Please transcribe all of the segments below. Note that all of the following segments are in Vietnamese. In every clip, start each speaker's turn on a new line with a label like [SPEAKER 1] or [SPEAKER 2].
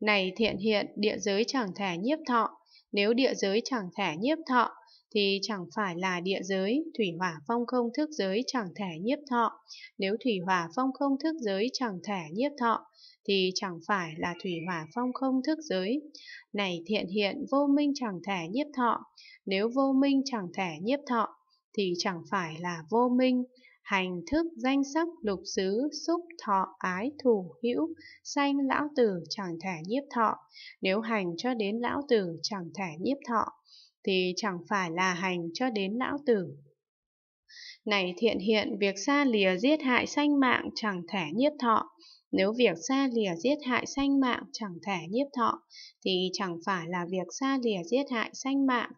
[SPEAKER 1] Này thiện hiện, địa giới chẳng thể nhiếp thọ, nếu địa giới chẳng thể nhiếp thọ, thì chẳng phải là địa giới, thủy hỏa phong không thức giới chẳng thể nhiếp thọ. Nếu thủy hỏa phong không thức giới chẳng thể nhiếp thọ, thì chẳng phải là thủy hỏa phong không thức giới. Này thiện hiện vô minh chẳng thể nhiếp thọ, nếu vô minh chẳng thể nhiếp thọ, thì chẳng phải là vô minh hành thức danh sắc lục xứ xúc thọ ái thủ hữu sanh lão tử chẳng thể nhiếp thọ nếu hành cho đến lão tử chẳng thể nhiếp thọ thì chẳng phải là hành cho đến lão tử này thiện hiện việc xa lìa giết hại sanh mạng chẳng thể nhiếp thọ nếu việc xa lìa giết hại sanh mạng chẳng thể nhiếp thọ, thì chẳng phải là việc xa lìa giết hại sanh mạng.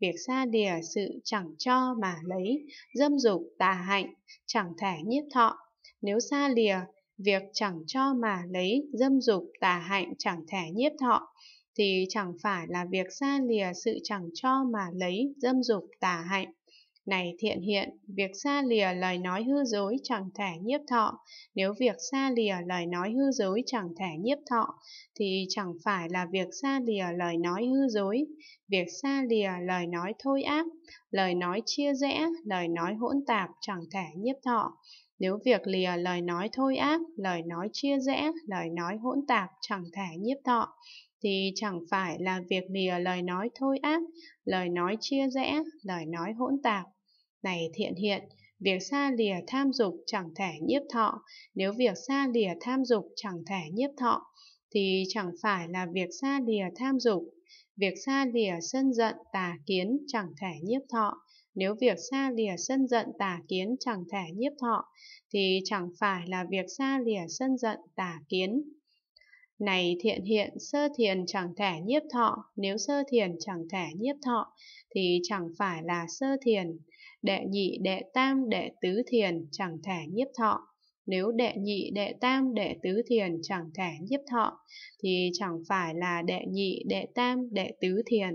[SPEAKER 1] Việc xa lìa sự chẳng cho mà lấy, dâm dục tà hạnh, chẳng thể nhiếp thọ. Nếu xa lìa, việc chẳng cho mà lấy, dâm dục tà hạnh chẳng thể nhiếp thọ, thì chẳng phải là việc xa lìa sự chẳng cho mà lấy, dâm dục tà hạnh. Này thiện hiện, việc xa lìa lời nói hư dối chẳng thể nhiếp thọ. Nếu việc xa lìa lời nói hư dối chẳng thể nhiếp thọ, thì chẳng phải là việc xa lìa lời nói hư dối. Việc xa lìa lời nói thôi ác, lời nói chia rẽ, lời nói hỗn tạp chẳng thể nhiếp thọ. Nếu việc lìa lời nói thôi ác, lời nói chia rẽ, lời nói hỗn tạp chẳng thể nhiếp thọ thì chẳng phải là việc lìa lời nói thôi ác, lời nói chia rẽ, lời nói hỗn tạp. Này thiện hiện, việc xa lìa tham dục chẳng thể nhiếp thọ, nếu việc xa lìa tham dục chẳng thể nhiếp thọ, thì chẳng phải là việc xa lìa tham dục. Việc xa lìa sân giận tà kiến chẳng thể nhiếp thọ, nếu việc xa lìa sân giận tà kiến chẳng thể nhiếp thọ, thì chẳng phải là việc xa lìa sân giận tà kiến này thiện hiện sơ thiền chẳng thể nhiếp thọ, nếu sơ thiền chẳng thể nhiếp thọ thì chẳng phải là sơ thiền. Đệ nhị, đệ tam, đệ tứ thiền chẳng thể nhiếp thọ. Nếu đệ nhị, đệ tam, đệ tứ thiền chẳng thể nhiếp thọ thì chẳng phải là đệ nhị, đệ tam, đệ tứ thiền.